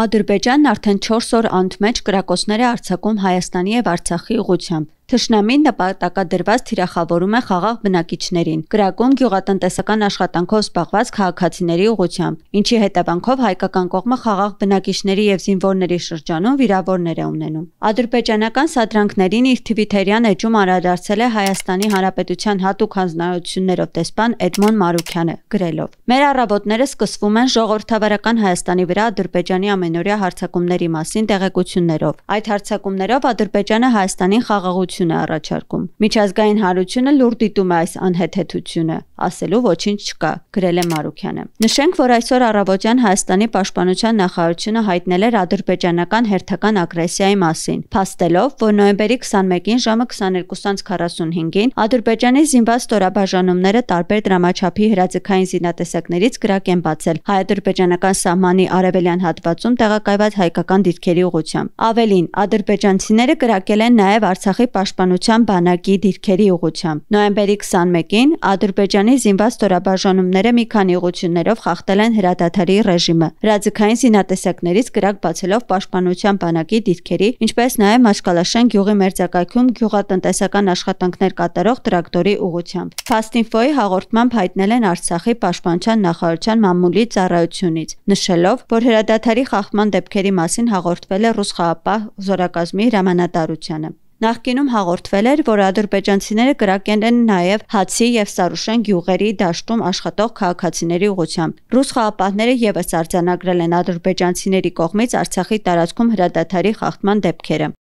Ադրբեջանն արդեն 4 օր անց մեջ կրակոցներ է արձակում Հայաստանի եւ Արցախի ուղությամբ։ Թշնամին նպատակադրված թիրախավորում է խաղաղ բնակիչներին, գրակում գյուղատնտեսական աշխատանքով զբաղված քաղաքացիների ուղությամբ, ինչի հետևանքով հայկական կողմը խաղաղ բնակիչների եւ զինվորների շրջանում վիրավորներ է ունենում։ Ադրբեջանական սադրանքներին իր թիվիթերյան էջում արարարցել է Հայաստանի Հանրապետության հատուկ հանձնարարություններով դեսպան Էդմոն Մարուկյանը, գրելով. Մեր առավոտները սկսվում են ժողովրդավարական Հայաստանի վրա Ադրբեջանի ամենօրյա հարձակումների մասին տեղեկություններով։ Այդ հարձակումներով Ադրբեջանը Հայաստանին խաղաղություն հարություն է առաջարկում։ Միջազգային հարությունը լուրջ դիտում է այս անհեթեթությունը, ասելու ոչինչ չկա, գրել է Մարուկյանը։ Նշենք, որ այսօր առավոտյան Հայաստանի պաշտպանության նախարարությունը հայտնել էր ադրբեջանական հերթական ագրեսիայի մասին, փաստելով, որ նոյեմբերի 21-ին ժամը 22:45-ին Ադրբեջանի զինված ստորաբաժանումները տարբեր դրամաչափի հրաձգային զինատեսակներից գրակ են բացել հայ-ադրբեջանական սահմանի արևելյան հատվածում տեղակայված հայկական դիրքերի ուղությամբ։ Ավելին, ադրբեջանցիները գրակել են նաև Արցախի պաշտպանության բանակի դիրքերի ուղությամբ։ Նոյեմբերի 21-ին Ադրբեջանի զինված ստորաբաժանումները մի քանի ուղություններով խախտել են հրադադարի ռեժիմը, ռադիկային զինատեսակներից գրակ բացելով պաշտպանության բանակի դիրքերի, ինչպես նաև Մաշկալաշեն գյուղի մերձակայքում գյուղատնտեսական աշխատանքներ կատարող տրակտորի ուղությամբ։ Fastinfo-ի հաղորդմամբ հայտնել են Արցախի պաշտպանության նախարարության մամուլի ծառայությունից, նշելով, որ հրադադարի խախտման դեպքերի մասին հաղորդվել է ռուս խաղապահ զորակազմի հրամանատարությանը։ Նախկինում հաղորդվել էր, որ ադրբեջանցիները կրակել են նաև Հացի եւ Սարուշեն գյուղերի դաշտում աշխատող քաղաքացիների ուղությամբ։ Ռուս խաղապահները եւս արձանագրել են ադրբեջանցիների կողմից Արցախի տարածքում հրադադարի խախտման դեպքերը։